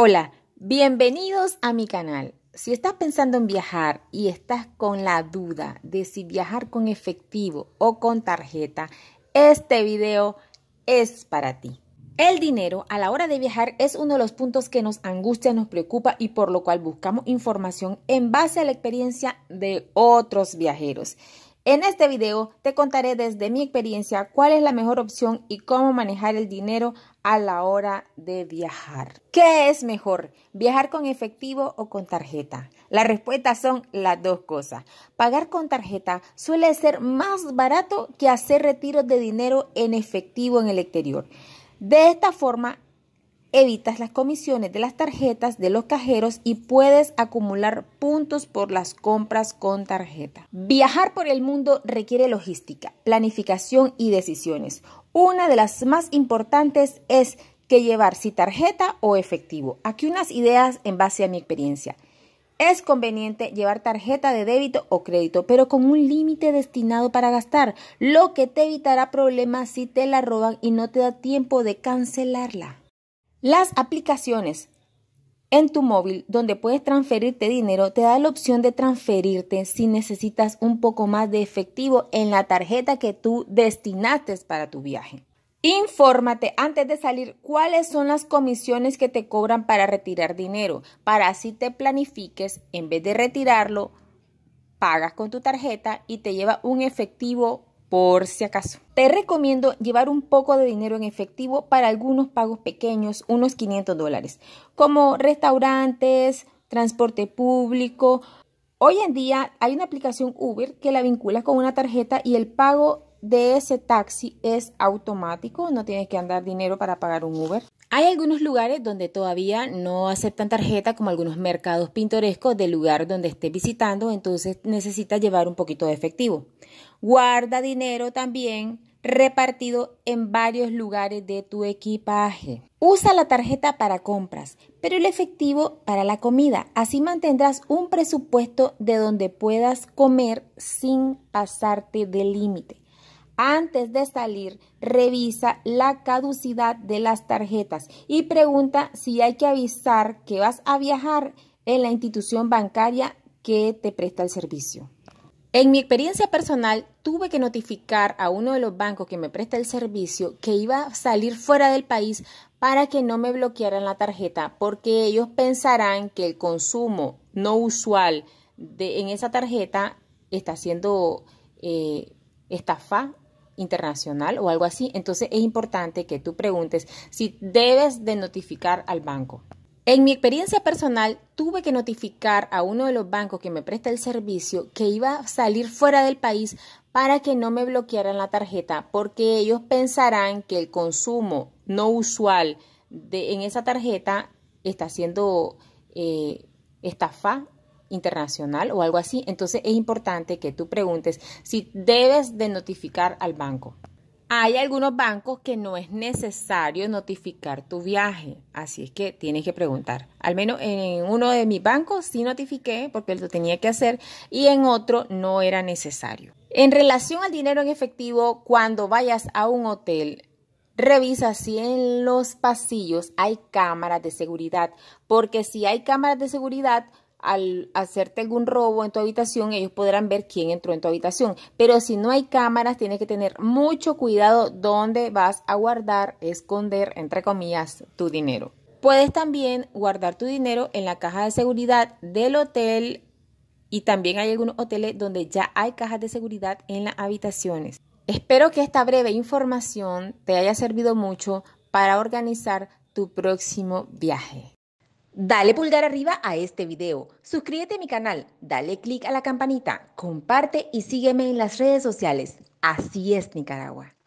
Hola, bienvenidos a mi canal. Si estás pensando en viajar y estás con la duda de si viajar con efectivo o con tarjeta, este video es para ti. El dinero a la hora de viajar es uno de los puntos que nos angustia, nos preocupa y por lo cual buscamos información en base a la experiencia de otros viajeros. En este video te contaré desde mi experiencia cuál es la mejor opción y cómo manejar el dinero a la hora de viajar. ¿Qué es mejor? ¿Viajar con efectivo o con tarjeta? La respuesta son las dos cosas. Pagar con tarjeta suele ser más barato que hacer retiros de dinero en efectivo en el exterior. De esta forma evitas las comisiones de las tarjetas de los cajeros y puedes acumular puntos por las compras con tarjeta. Viajar por el mundo requiere logística, planificación y decisiones. Una de las más importantes es que llevar si tarjeta o efectivo. Aquí unas ideas en base a mi experiencia. Es conveniente llevar tarjeta de débito o crédito, pero con un límite destinado para gastar, lo que te evitará problemas si te la roban y no te da tiempo de cancelarla. Las aplicaciones en tu móvil donde puedes transferirte dinero te da la opción de transferirte si necesitas un poco más de efectivo en la tarjeta que tú destinaste para tu viaje. Infórmate antes de salir cuáles son las comisiones que te cobran para retirar dinero, para así te planifiques, en vez de retirarlo, pagas con tu tarjeta y te lleva un efectivo por si acaso. Te recomiendo llevar un poco de dinero en efectivo para algunos pagos pequeños, unos 500 dólares, como restaurantes, transporte público. Hoy en día hay una aplicación Uber que la vincula con una tarjeta y el pago de ese taxi es automático, no tienes que andar dinero para pagar un Uber. Hay algunos lugares donde todavía no aceptan tarjeta, como algunos mercados pintorescos del lugar donde estés visitando, entonces necesitas llevar un poquito de efectivo. Guarda dinero también repartido en varios lugares de tu equipaje. Usa la tarjeta para compras, pero el efectivo para la comida. Así mantendrás un presupuesto de donde puedas comer sin pasarte del límite. Antes de salir, revisa la caducidad de las tarjetas y pregunta si hay que avisar que vas a viajar en la institución bancaria que te presta el servicio. En mi experiencia personal, tuve que notificar a uno de los bancos que me presta el servicio que iba a salir fuera del país para que no me bloquearan la tarjeta, porque ellos pensarán que el consumo no usual de, en esa tarjeta está siendo eh, estafa internacional o algo así, entonces es importante que tú preguntes si debes de notificar al banco. En mi experiencia personal, tuve que notificar a uno de los bancos que me presta el servicio que iba a salir fuera del país para que no me bloquearan la tarjeta, porque ellos pensarán que el consumo no usual de, en esa tarjeta está siendo eh, estafa internacional o algo así, entonces es importante que tú preguntes si debes de notificar al banco. Hay algunos bancos que no es necesario notificar tu viaje, así es que tienes que preguntar. Al menos en uno de mis bancos sí notifiqué porque lo tenía que hacer y en otro no era necesario. En relación al dinero en efectivo, cuando vayas a un hotel, Revisa si en los pasillos hay cámaras de seguridad, porque si hay cámaras de seguridad, al hacerte algún robo en tu habitación, ellos podrán ver quién entró en tu habitación. Pero si no hay cámaras, tienes que tener mucho cuidado dónde vas a guardar, esconder, entre comillas, tu dinero. Puedes también guardar tu dinero en la caja de seguridad del hotel y también hay algunos hoteles donde ya hay cajas de seguridad en las habitaciones. Espero que esta breve información te haya servido mucho para organizar tu próximo viaje. Dale pulgar arriba a este video, suscríbete a mi canal, dale click a la campanita, comparte y sígueme en las redes sociales. Así es Nicaragua.